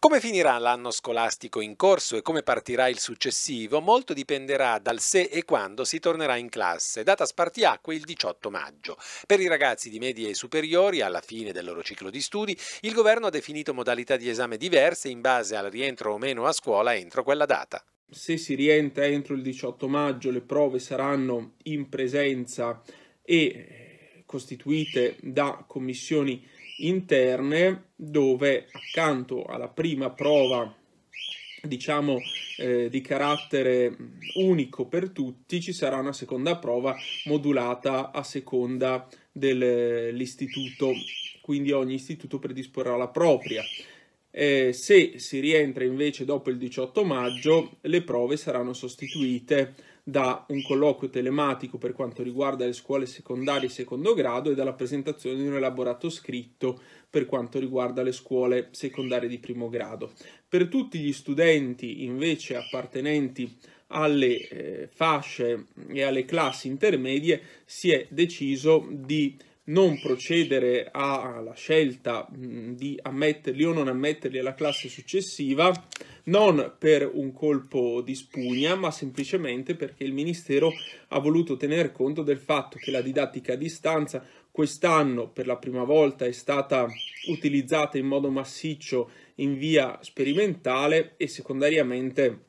Come finirà l'anno scolastico in corso e come partirà il successivo molto dipenderà dal se e quando si tornerà in classe, data spartiacque il 18 maggio. Per i ragazzi di medie e superiori, alla fine del loro ciclo di studi, il governo ha definito modalità di esame diverse in base al rientro o meno a scuola entro quella data. Se si rientra entro il 18 maggio le prove saranno in presenza e eh, costituite da commissioni interne dove accanto alla prima prova diciamo eh, di carattere unico per tutti ci sarà una seconda prova modulata a seconda dell'istituto eh, quindi ogni istituto predisporrà la propria eh, se si rientra invece dopo il 18 maggio, le prove saranno sostituite da un colloquio telematico per quanto riguarda le scuole secondarie e secondo grado e dalla presentazione di un elaborato scritto per quanto riguarda le scuole secondarie di primo grado. Per tutti gli studenti invece appartenenti alle eh, fasce e alle classi intermedie si è deciso di non procedere alla scelta mm, di ammetterli o non ammetterli alla classe successiva, non per un colpo di spugna, ma semplicemente perché il Ministero ha voluto tener conto del fatto che la didattica a distanza quest'anno per la prima volta è stata utilizzata in modo massiccio in via sperimentale e secondariamente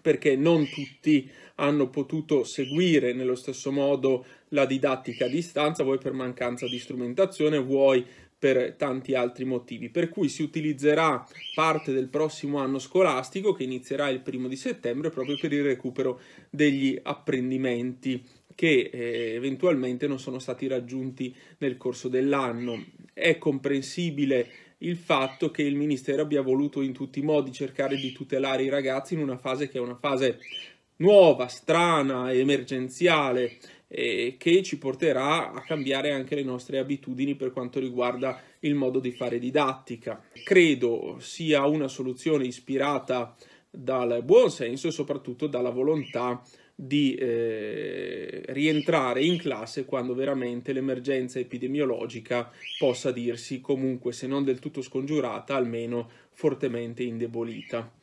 perché non tutti hanno potuto seguire nello stesso modo la didattica a distanza, vuoi per mancanza di strumentazione, vuoi per tanti altri motivi. Per cui si utilizzerà parte del prossimo anno scolastico che inizierà il primo di settembre proprio per il recupero degli apprendimenti che eh, eventualmente non sono stati raggiunti nel corso dell'anno. È comprensibile il fatto che il ministero abbia voluto in tutti i modi cercare di tutelare i ragazzi in una fase che è una fase nuova, strana, emergenziale e che ci porterà a cambiare anche le nostre abitudini per quanto riguarda il modo di fare didattica. Credo sia una soluzione ispirata dal buon senso e soprattutto dalla volontà di eh, rientrare in classe quando veramente l'emergenza epidemiologica possa dirsi comunque se non del tutto scongiurata almeno fortemente indebolita.